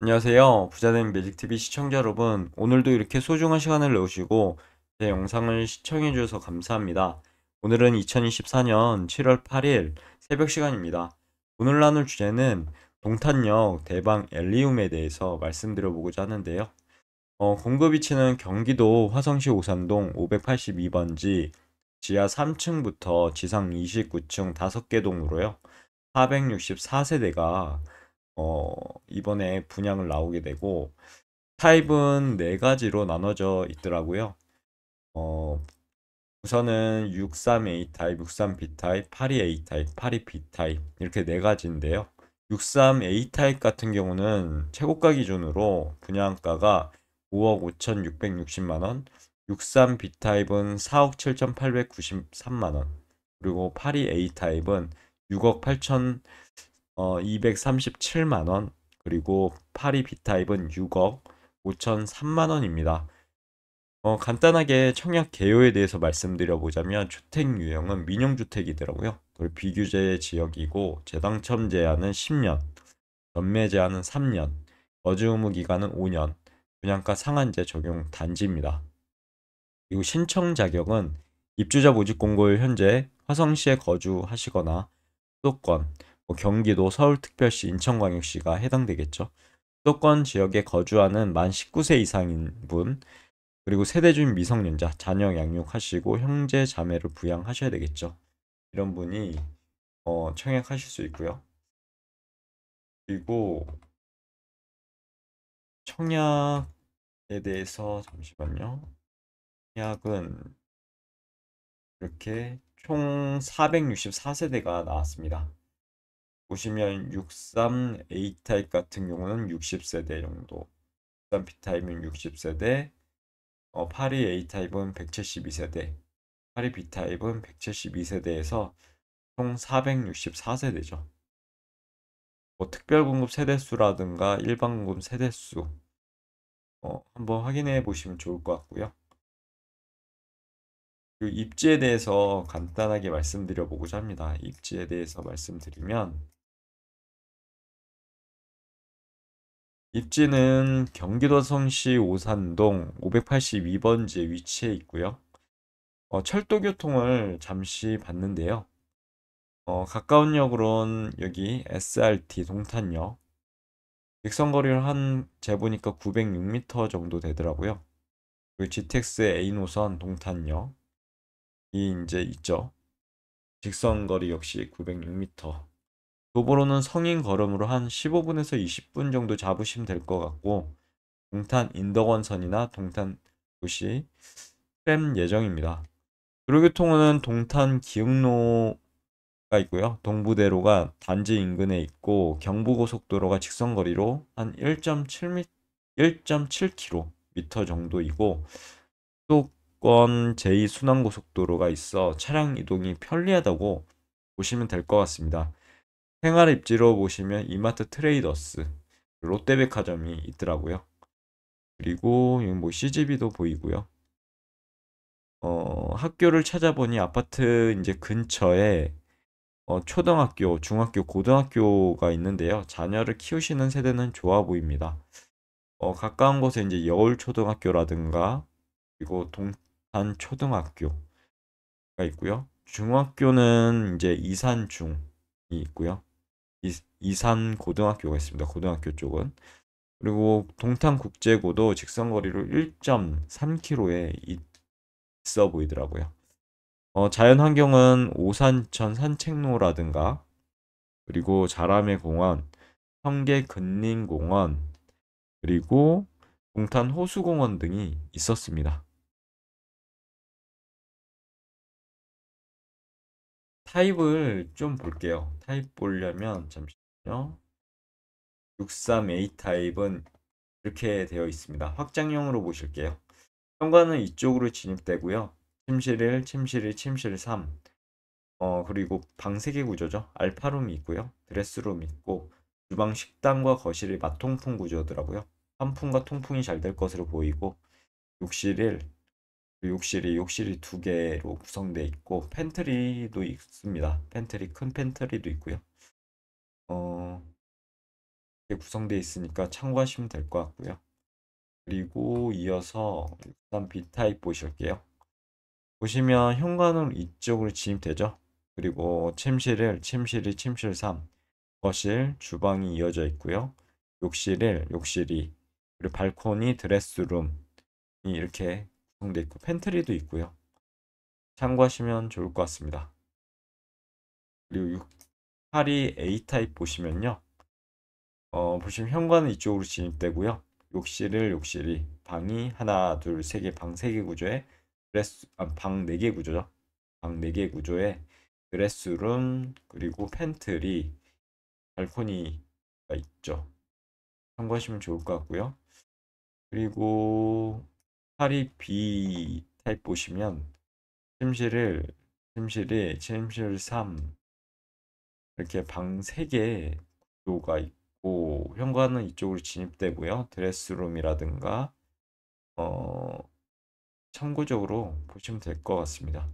안녕하세요. 부자된 매직TV 시청자 여러분. 오늘도 이렇게 소중한 시간을 내주시고 제 영상을 시청해주셔서 감사합니다. 오늘은 2024년 7월 8일 새벽 시간입니다. 오늘 나눌 주제는 동탄역 대방 엘리움에 대해서 말씀드려보고자 하는데요. 어, 공급 위치는 경기도 화성시 오산동 582번지 지하 3층부터 지상 29층 5개 동으로요. 464세대가 어, 이번에 분양을 나오게 되고 타입은 네 가지로 나눠져 있더라고요. 어, 우선은 63A 타입, 63B 타입, 82A 타입, 82B 타입 이렇게 네 가지인데요. 63A 타입 같은 경우는 최고가 기준으로 분양가가 5억 5,660만 원, 63B 타입은 4억 7,893만 원, 그리고 82A 타입은 6억 8천 어, 237만 원, 그리고 파리 B타입은 6억 5,003만 원입니다. 어, 간단하게 청약 개요에 대해서 말씀드려보자면 주택 유형은 민영주택이더라고요. 그리고 비규제 지역이고 재당첨 제한은 10년, 전매 제한은 3년, 거주 의무 기간은 5년, 분양가 상한제 적용 단지입니다. 그리고 신청 자격은 입주자 모집 공고일 현재 화성시에 거주하시거나 수도권, 뭐 경기도, 서울특별시, 인천광역시가 해당되겠죠. 수도권 지역에 거주하는 만 19세 이상인 분, 그리고 세대주인 미성년자, 자녀 양육하시고 형제 자매를 부양하셔야 되겠죠. 이런 분이 어, 청약하실 수 있고요. 그리고 청약에 대해서 잠시만요. 청약은 이렇게 총 464세대가 나왔습니다. 보시면 63 A 타입 같은 경우는 60세대 정도 63 B 타입은 60세대 어, 82 A 타입은 172세대 82 B 타입은 172세대에서 총 464세대죠 뭐 특별공급 세대수라든가 일반공급 세대수 어, 한번 확인해 보시면 좋을 것 같고요 그 입지에 대해서 간단하게 말씀드려 보고자 합니다. 입지에 대해서 말씀드리면 입지는 경기도 성시 오산동 582번지에 위치해 있고요. 어, 철도교통을 잠시 봤는데요. 어, 가까운 역으론 여기 SRT 동탄역 직선거리를 한 재보니까 906m 정도 되더라고요. 그리고 GTX A 노선 동탄역 이 이제 있죠. 직선거리 역시 906m 도보로는 성인 걸음으로 한 15분에서 20분 정도 잡으시면 될 것 같고 동탄 인덕원선이나 동탄 도시 뺨 예정입니다. 도로교통은 동탄 기흥로가 있고요. 동부대로가 단지 인근에 있고 경부고속도로가 직선거리로 한 1.7km 정도이고 수도권 제2순환고속도로가 있어 차량 이동이 편리하다고 보시면 될 것 같습니다. 생활 입지로 보시면 이마트 트레이더스, 롯데백화점이 있더라고요. 그리고 뭐 CGV도 보이고요. 어, 학교를 찾아보니 아파트 이제 근처에 어, 초등학교, 중학교, 고등학교가 있는데요. 자녀를 키우시는 세대는 좋아 보입니다. 어, 가까운 곳에 이제 여울초등학교라든가 그리고 동탄초등학교가 있고요. 중학교는 이제 이산중이 있고요. 이산 고등학교가 있습니다. 고등학교 쪽은. 그리고 동탄국제고도 직선거리로 1.3km에 있어 보이더라고요. 어, 자연환경은 오산천 산책로라든가 그리고 자람의 공원, 성계 근린공원, 그리고 동탄 호수공원 등이 있었습니다. 타입을 좀 볼게요. 타입 보려면 잠시만요. 63A 타입은 이렇게 되어 있습니다. 확장형으로 보실게요. 현관은 이쪽으로 진입되고요. 침실 1, 침실 2, 침실 3. 어, 그리고 방 3개 구조죠. 알파룸이 있고요. 드레스룸 있고 주방 식당과 거실이 맞통풍 구조더라고요. 환풍과 통풍이 잘 될 것으로 보이고 욕실 1, 그 욕실이 욕실이 두 개로 구성되어 있고 팬트리도 있습니다. 팬트리 큰 팬트리도 있고요. 어구성되어 있으니까 참고하시면 될 것 같고요. 그리고 이어서 6단 B 타입 보실게요. 보시면 현관은 이쪽으로 진입되죠. 그리고 침실을 침실이 침실 3, 거실, 주방이 이어져 있고요. 욕실 1, 욕실 이 그리고 발코니, 드레스룸이 이렇게 구성되어 있고 펜트리도 있고요. 참고하시면 좋을 것 같습니다. 그리고 6 8 2 A타입 보시면요. 어, 보시면 현관은 이쪽으로 진입되고요. 욕실을 욕실이 방이 하나 둘 세 개 방 세 개 구조에 드레스 아, 방네 개 구조죠. 방 네 개 구조에 드레스룸 그리고 펜트리 발코니가 있죠. 참고하시면 좋을 것 같고요. 그리고 파리 B 타입 보시면 침실을 침실이 침실 3 이렇게 방 3개 구조가 있고 현관은 이쪽으로 진입되고요. 드레스룸이라든가 어 참고적으로 보시면 될 것 같습니다.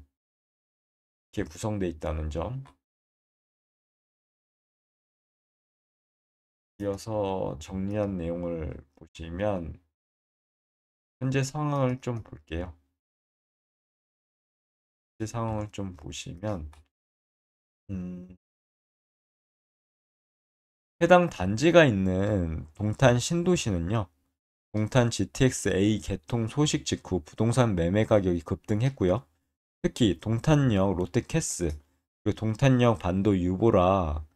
이렇게 구성되어 있다는 점. 이어서 정리한 내용을 보시면 현재 상황을 좀 볼게요. 현재 상황을 좀 보시면 음, 해당 단지가 있는 동탄 신도시는요. 동탄 GTX-A 개통 소식 직후 부동산 매매 가격이 급등했고요. 특히 동탄역 롯데캐스 그리고 동탄역 반도 유보라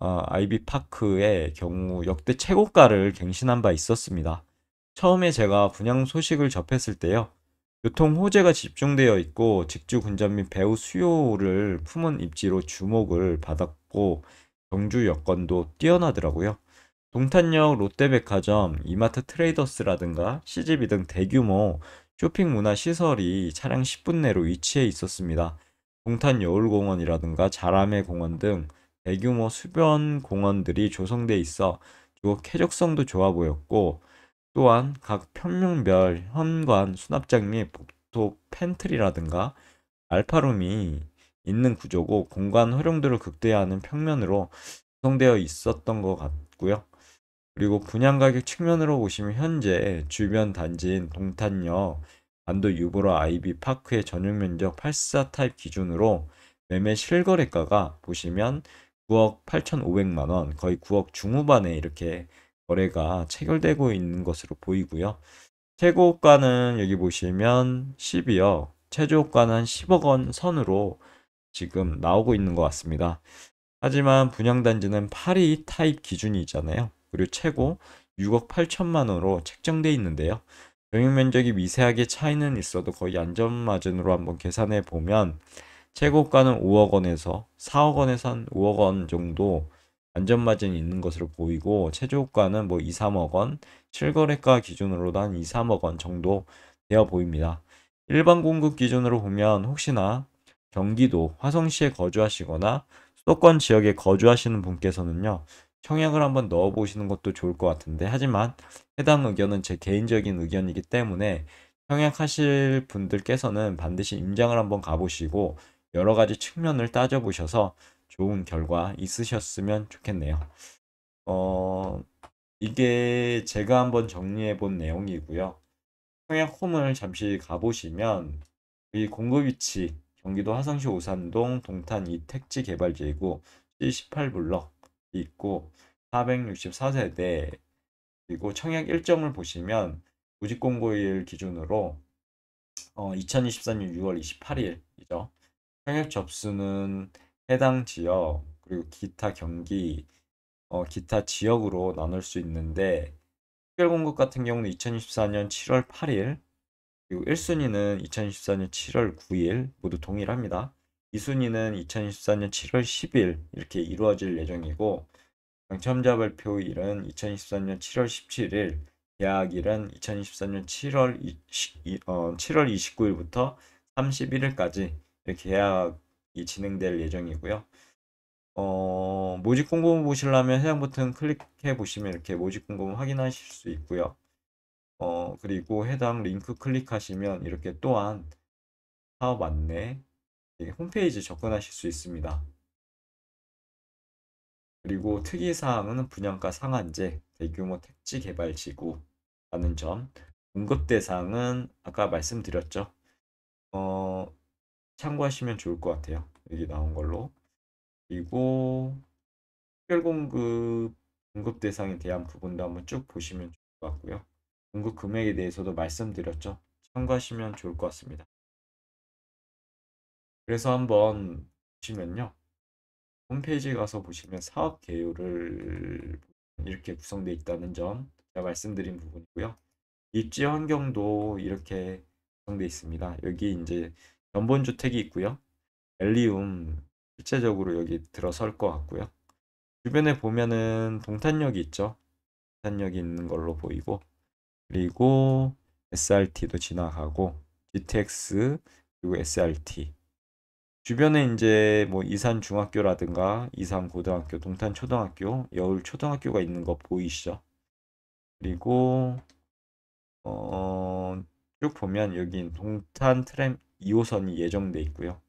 어, 아이비파크의 경우 역대 최고가를 갱신한 바 있었습니다. 처음에 제가 분양 소식을 접했을 때요. 교통 호재가 집중되어 있고 직주 군전 및 배우 수요를 품은 입지로 주목을 받았고 경주 여건도 뛰어나더라고요. 동탄역 롯데백화점, 이마트 트레이더스라든가 CGV 등 대규모 쇼핑 문화 시설이 차량 10분 내로 위치해 있었습니다. 동탄 여울공원이라든가 자람의 공원 등 대규모 수변 공원들이 조성돼 있어 주거 쾌적성도 좋아 보였고 또한 각평명별 현관 수납장 및 복도 팬트리라든가 알파룸이 있는 구조고 공간 활용도를 극대화하는 평면으로 구성되어 있었던 것 같고요. 그리고 분양 가격 측면으로 보시면 현재 주변 단지인 동탄역, 안도 유보라 아이비 파크의 전용 면적 84 타입 기준으로 매매 실거래가가 보시면 9억 8,500만 원, 거의 9억 중후반에 이렇게 거래가 체결되고 있는 것으로 보이고요. 최고가는 여기 보시면 1 2억 최저가는 10억 원 선으로 지금 나오고 있는 것 같습니다. 하지만 분양단지는 8이 타입 기준이잖아요. 그리고 최고 6억 8천만 원으로 책정되어 있는데요. 영역면적이 미세하게 차이는 있어도 거의 안전마진으로 한번 계산해 보면 최고가는 5억 원에서 4억 원에서 한 5억 원 정도 안전마진이 있는 것으로 보이고 최저가는 뭐 2, 3억 원, 실거래가 기준으로도 한 2, 3억 원 정도 되어 보입니다. 일반 공급 기준으로 보면 혹시나 경기도 화성시에 거주하시거나 수도권 지역에 거주하시는 분께서는요. 청약을 한번 넣어 보시는 것도 좋을 것 같은데 하지만 해당 의견은 제 개인적인 의견이기 때문에 청약하실 분들께서는 반드시 임장을 한번 가보시고 여러 가지 측면을 따져보셔서 좋은 결과 있으셨으면 좋겠네요. 어, 이게 제가 한번 정리해 본 내용이고요. 청약 홈을 잠시 가보시면 이 공급 위치 경기도 화성시 오산동 동탄 이택지 개발지이고 c 8블럭 있고 464세대 그리고 청약 일정을 보시면 구직 공고일 기준으로 어, 2023년 6월 28일이죠. 청약 접수는 해당 지역 그리고 기타 경기 어, 기타 지역으로 나눌 수 있는데 특별 공급 같은 경우는 2024년 7월 8일 그리고 1순위는 2024년 7월 9일 모두 동일합니다. 2순위는 2024년 7월 10일 이렇게 이루어질 예정이고 당첨자 발표일은 2024년 7월 17일 계약일은 2024년 7월, 20, 어, 7월 29일부터 31일까지 이렇게 계약 진행될 예정이고요. 어, 모집 공고문 보시려면 해당 버튼 클릭해 보시면 이렇게 모집 공고문 확인하실 수 있고요. 어, 그리고 해당 링크 클릭하시면 이렇게 또한 사업 안내, 예, 홈페이지 접근하실 수 있습니다. 그리고 특이사항은 분양가 상한제, 대규모 택지 개발 지구라는 점, 공급 대상은 아까 말씀드렸죠. 어, 참고하시면 좋을 것 같아요. 여기 나온 걸로. 그리고 특별공급 공급 대상에 대한 부분도 한번 쭉 보시면 좋을 것 같고요. 공급 금액에 대해서도 말씀드렸죠. 참고하시면 좋을 것 같습니다. 그래서 한번 보시면요. 홈페이지 에 가서 보시면 사업 개요를 이렇게 구성되어 있다는 점 제가 말씀드린 부분이고요. 입지 환경도 이렇게 구성되어 있습니다. 여기 이제 연본주택이 있고요. 엘리움 실제적으로 여기 들어설 것 같고요. 주변에 보면은 동탄역이 있죠. 동탄역이 있는 걸로 보이고 그리고 SRT도 지나가고 GTX 그리고 SRT 주변에 이제 뭐 이산 중학교라든가 이산 고등학교, 동탄 초등학교, 여울 초등학교가 있는 거 보이시죠? 그리고 어, 쭉 보면 여기 동탄 트램 2호선이 예정돼 있고요.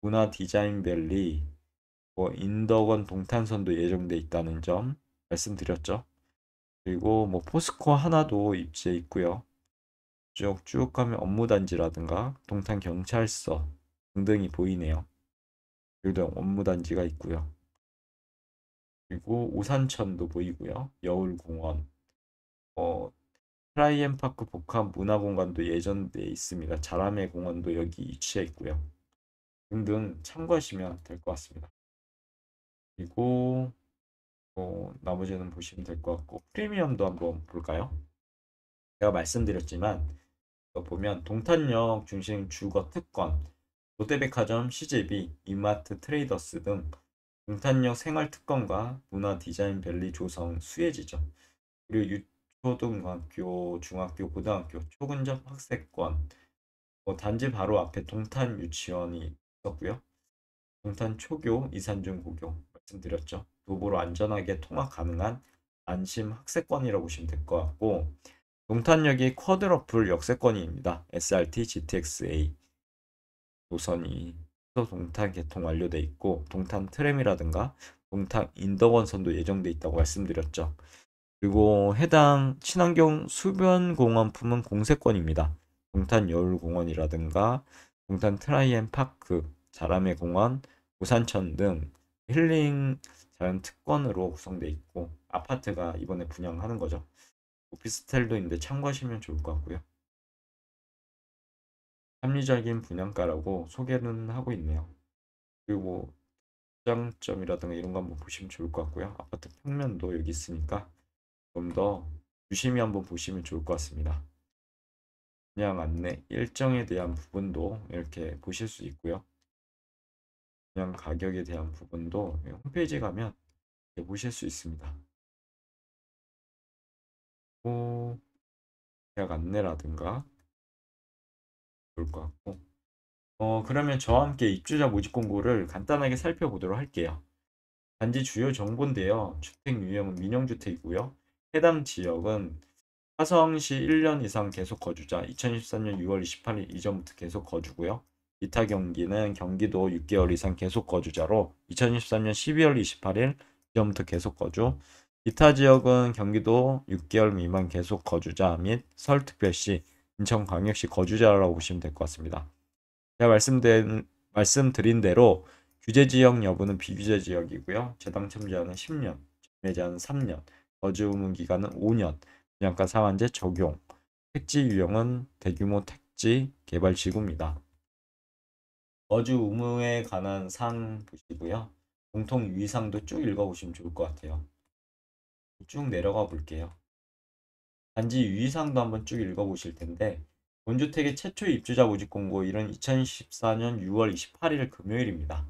문화 디자인 밸리, 뭐 인덕원 동탄선도 예정돼 있다는 점 말씀드렸죠. 그리고 뭐 포스코 하나도 입지에 있고요. 쭉쭉 가면 업무단지라든가 동탄 경찰서 등등이 보이네요. 그리고 업무단지가 있고요. 그리고 오산천도 보이고요. 여울공원, 어, 프라이앤파크 복합 문화공간도 예전에 있습니다. 자람의 공원도 여기 위치해 있고요. 등등 참고하시면 될 것 같습니다. 그리고 뭐 나머지는 보시면 될 것 같고 프리미엄도 한번 볼까요? 제가 말씀드렸지만 보면 동탄역 중심 주거 특권, 롯데백화점, CJB, 이마트 트레이더스 등 동탄역 생활 특권과 문화 디자인 밸리 조성 수혜지죠. 그리고 유, 초등학교, 중학교, 고등학교, 초근접 학생권뭐 어, 단지 바로 앞에 동탄 유치원이 있었고요. 동탄 초교, 이산중 고교 말씀드렸죠. 도보로 안전하게 통학 가능한 안심 학생권이라고 보시면 될 것 같고 동탄역이 쿼드러플 역세권입니다. SRT, GTX-A 노선이 동탄 개통 완료돼 있고 동탄 트램이라든가 동탄 인덕원선도 예정돼 있다고 말씀드렸죠. 그리고 해당 친환경 수변공원품은 공세권입니다. 동탄 여울공원이라든가 동탄 트라이앤파크, 자람의 공원, 우산천 등 힐링 자연 특권으로 구성되어 있고 아파트가 이번에 분양하는 거죠. 오피스텔도 뭐 있는데 참고하시면 좋을 것 같고요. 합리적인 분양가라고 소개는 하고 있네요. 그리고 뭐 장점이라든가 이런 거 한번 보시면 좋을 것 같고요. 아파트 평면도 여기 있으니까 좀더 유심히 한번 보시면 좋을 것 같습니다. 그냥 안내 일정에 대한 부분도 이렇게 보실 수 있고요. 그냥 가격에 대한 부분도 홈페이지 에 가면 보실 수 있습니다. 뭐 계약 안내라든가 좋을 것 같고 어 그러면 저와 함께 입주자 모집 공고를 간단하게 살펴보도록 할게요. 단지 주요 정보인데요. 주택 유형은 민영주택이고요. 해당 지역은 화성시 1년 이상 계속 거주자 2 0 1 3년 6월 28일 이전부터 계속 거주고요. 이타 경기는 경기도 6개월 이상 계속 거주자로 2013년 12월 28일 이전부터 계속 거주 이타 지역은 경기도 6개월 미만 계속 거주자 및 서울특별시, 인천광역시 거주자라고 보시면 될 것 같습니다. 제가 말씀된, 말씀드린 대로 규제 지역 여부는 비규제 지역이고요. 재당 첨제한은 10년, 매제한은 3년, 거주 의무 기간은 5년, 분양가 상한제 적용. 택지 유형은 대규모 택지 개발 지구입니다. 거주 의무에 관한 사항 보시고요. 공통 유의사항도 쭉 읽어보시면 좋을 것 같아요. 쭉 내려가 볼게요. 단지 유의사항도 한번 쭉 읽어보실 텐데 본주택의 최초 입주자 모집 공고일은 2014년 6월 28일 금요일입니다.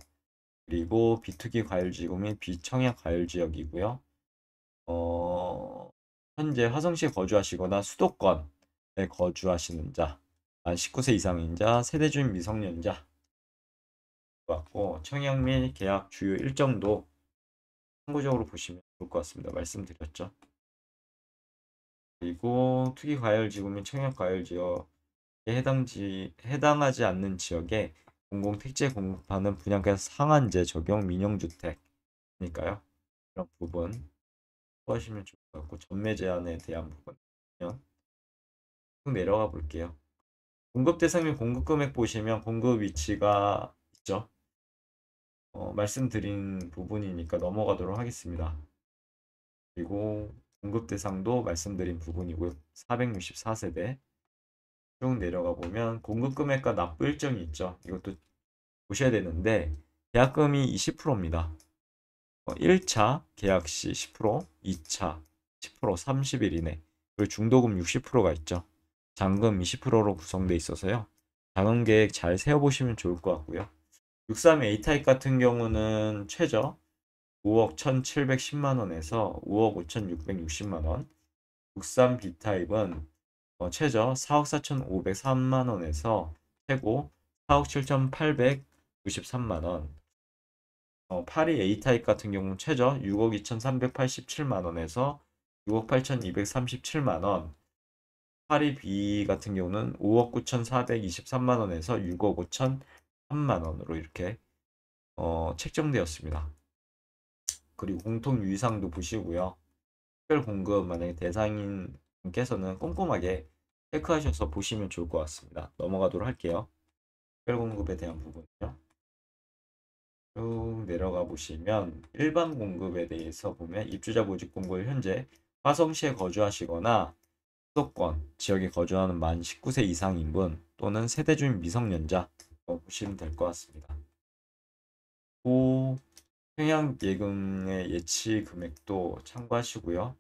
그리고 비투기 과열지구 및 비청약 과열지역이고요. 어, 현재 화성시에 거주하시거나 수도권에 거주하시는 자, 만 19세 이상인 자, 세대주인 미성년자 맞고 청약 및 계약 주요 일정도 참고적으로 보시면 좋을 것 같습니다. 말씀드렸죠. 그리고 투기 과열 지구 및 청약 과열 지역에 해당 지, 해당하지 않는 지역에 공공 택지 공급하는 분양가 상한제 적용 민영주택이니까요. 이런 부분 하시면 좋을 것 같고 전매 제한에 대한 부분은 쭉 내려가 볼게요. 공급 대상 및 공급 금액 보시면 공급 위치가 있죠. 어, 말씀드린 부분이니까 넘어가도록 하겠습니다. 그리고 공급 대상도 말씀드린 부분이고요. 464세대 쭉 내려가 보면 공급 금액과 납부 일정이 있죠. 이것도 보셔야 되는데 계약금이 20%입니다. 1차 어, 계약 시 10%, 2차 10%, 30일 이내 그리고 중도금 60%가 있죠. 잔금 20%로 구성돼 있어서요. 자금 계획 잘 세워보시면 좋을 것 같고요. 63 A타입 같은 경우는 최저 5억 1,710만원에서 5억 5,660만원 63 B타입은 어, 최저 4억 4,503만원에서 최고 4억 7,893만원 어, 파리 A타입 같은 경우 최저 6억 2,387만 원에서 6억 8,237만 원. 파리 B 같은 경우는 5억 9,423만 원에서 6억 5,003만 원으로 이렇게 어, 책정되었습니다. 그리고 공통 유의사항도 보시고요. 특별 공급 만약에 대상인 분께서는 꼼꼼하게 체크하셔서 보시면 좋을 것 같습니다. 넘어가도록 할게요. 특별 공급에 대한 부분이요. 쭉 내려가 보시면 일반 공급에 대해서 보면 입주자 모집 공고일 현재 화성시에 거주하시거나 수도권 지역에 거주하는 만 19세 이상인 분 또는 세대주민 미성년자 뭐 보시면 될 것 같습니다. 고 평양 예금의 예치 금액도 참고하시고요.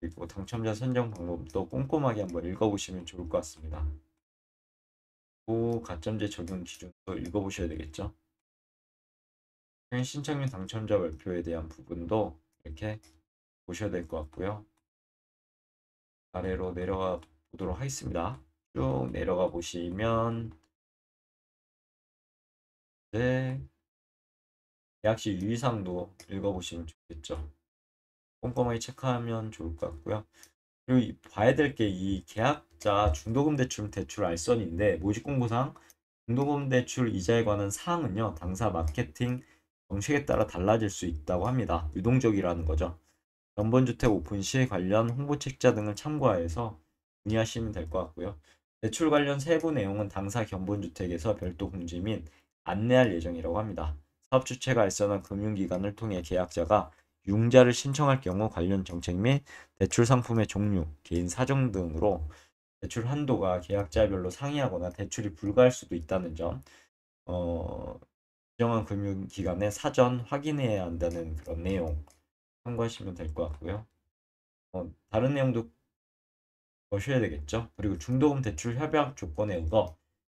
그리고 당첨자 선정 방법도 꼼꼼하게 한번 읽어보시면 좋을 것 같습니다. 고 가점제 적용 기준도 읽어보셔야 되겠죠. 신청 및 당첨자 발표에 대한 부분도 이렇게 보셔야 될 것 같고요. 아래로 내려가 보도록 하겠습니다. 쭉 내려가 보시면 네. 약시 유의사항도 읽어보시면 좋겠죠. 꼼꼼하게 체크하면 좋을 것 같고요. 그리고 봐야 될 게 이 계약자 중도금 대출 대출 알선인데 모집공고상 중도금 대출 이자에 관한 사항은요. 당사 마케팅 정책에 따라 달라질 수 있다고 합니다. 유동적이라는 거죠. 연번주택 오픈 시 관련 홍보책자 등을 참고하여서 문의하시면 될 것 같고요. 대출 관련 세부 내용은 당사 견본주택에서 별도 공지 및 안내할 예정이라고 합니다. 사업 주체가 알선한 금융기관을 통해 계약자가 융자를 신청할 경우 관련 정책 및 대출 상품의 종류, 개인 사정 등으로 대출 한도가 계약자별로 상이하거나 대출이 불가할 수도 있다는 점, 어, 지정한 금융기관에 사전 확인해야 한다는 그런 내용 참고하시면 될 것 같고요. 어, 다른 내용도 보셔야 되겠죠. 그리고 중도금 대출 협약 조건에 의거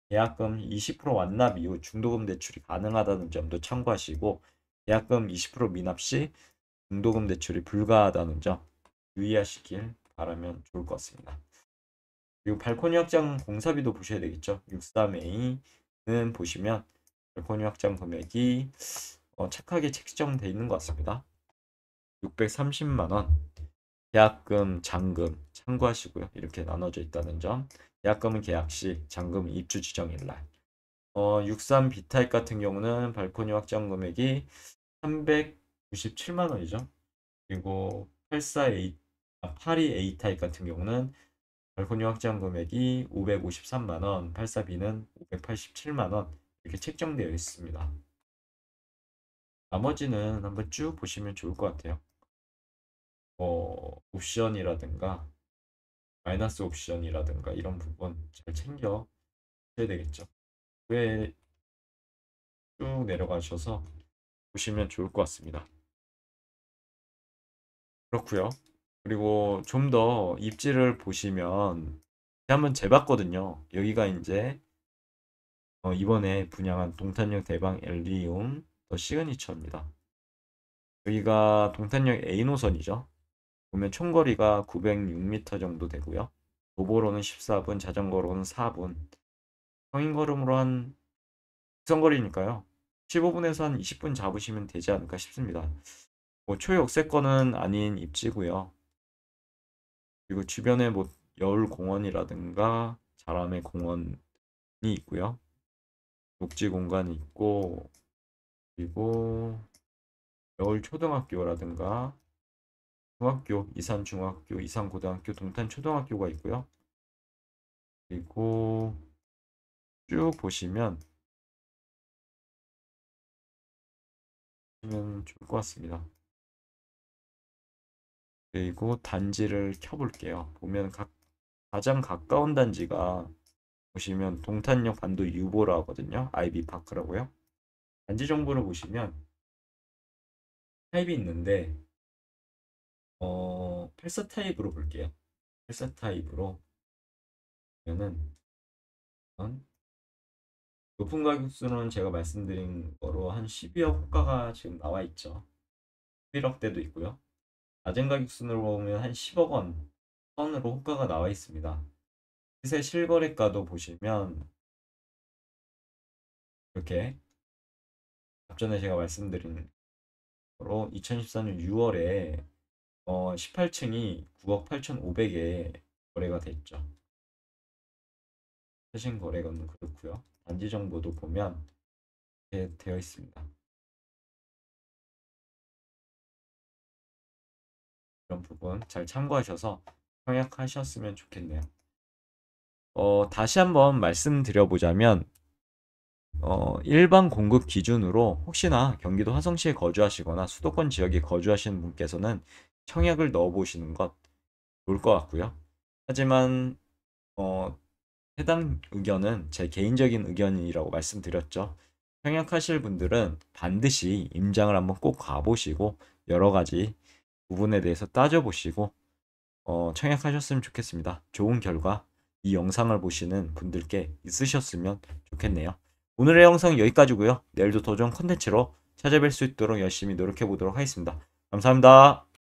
계약금 20% 완납 이후 중도금 대출이 가능하다는 점도 참고하시고 계약금 20% 미납 시 중도금 대출이 불가하다는 점 유의하시길 바라면 좋을 것 같습니다. 그리고 발코니 확장 공사비도 보셔야 되겠죠. 63A는 보시면 본유 확장 금액이 어, 착하게 책정되어 있는 것 같습니다. 630만 원. 계약금, 잔금 참고하시고요. 이렇게 나눠져 있다는 점. 계약금은 계약 시, 잔금은 입주 지정일 날. 어, 63 비타입 같은 경우는 발코니 확장 금액이 397만 원이죠. 그리고 84 A, 아, 82 A 타입 같은 경우는 발코니 확장 금액이 553만 원, 84B는 587만 원. 이렇게 책정되어 있습니다. 나머지는 한번 쭉 보시면 좋을 것 같아요. 어, 옵션이라든가 마이너스 옵션이라든가 이런 부분 잘 챙겨 주셔야 되겠죠. 왜 쭉 내려가셔서 보시면 좋을 것 같습니다. 그렇고요. 그리고 좀 더 입지를 보시면 한번 재봤거든요. 여기가 이제 어, 이번에 분양한 동탄역 대방 엘리움 더 시그니처입니다. 여기가 동탄역 A 노선이죠. 보면 총거리가 906m 정도 되고요. 도보로는 14분, 자전거로는 4분, 성인 걸음으로 한직거리니까요 15분에서 한 20분 잡으시면 되지 않을까 싶습니다. 뭐 초역세권은 아닌 입지고요. 그리고 주변에 뭐 여울공원이라든가 자람의 공원이 있고요. 녹지 공간이 있고 그리고 여울 초등학교라든가 중학교, 이산중학교, 이산고등학교, 동탄초등학교가 있고요. 그리고 쭉 보시면 보시면 좋을 것 같습니다. 그리고 단지를 켜볼게요. 보면 각, 가장 가까운 단지가 보시면 동탄역 반도 유보라 하거든요. 아이비 파크라고요. 단지 정보를 보시면 타입이 있는데 어 8사 타입으로 볼게요. 8사 타입으로 보면은 높은 가격수는 제가 말씀드린 거로 한 12억 호가가 지금 나와 있죠. 11억대도 있고요. 낮은 가격순으로 보면 한 10억 원 선으로 호가가 나와 있습니다. 시세 실거래가도 보시면 이렇게 앞전에 제가 말씀드린 바로 2014년 6월에 어 18층이 9억 8,500에 거래가 됐죠. 최신 거래건 그렇고요. 단지 정보도 보면 이렇게 되어 있습니다. 이런 부분 잘 참고하셔서 청약하셨으면 좋겠네요. 어, 다시 한번 말씀드려보자면 어, 일반 공급 기준으로 혹시나 경기도 화성시에 거주하시거나 수도권 지역에 거주하시는 분께서는 청약을 넣어보시는 것 좋을 것 같고요. 하지만 어, 해당 의견은 제 개인적인 의견이라고 말씀드렸죠. 청약하실 분들은 반드시 임장을 한번 꼭 가보시고 여러 가지 부분에 대해서 따져보시고 어, 청약하셨으면 좋겠습니다. 좋은 결과 이 영상을 보시는 분들께 있으셨으면 좋겠네요. 오늘의 영상 여기까지고요. 내일도 도전 컨텐츠로 찾아뵐 수 있도록 열심히 노력해 보도록 하겠습니다. 감사합니다.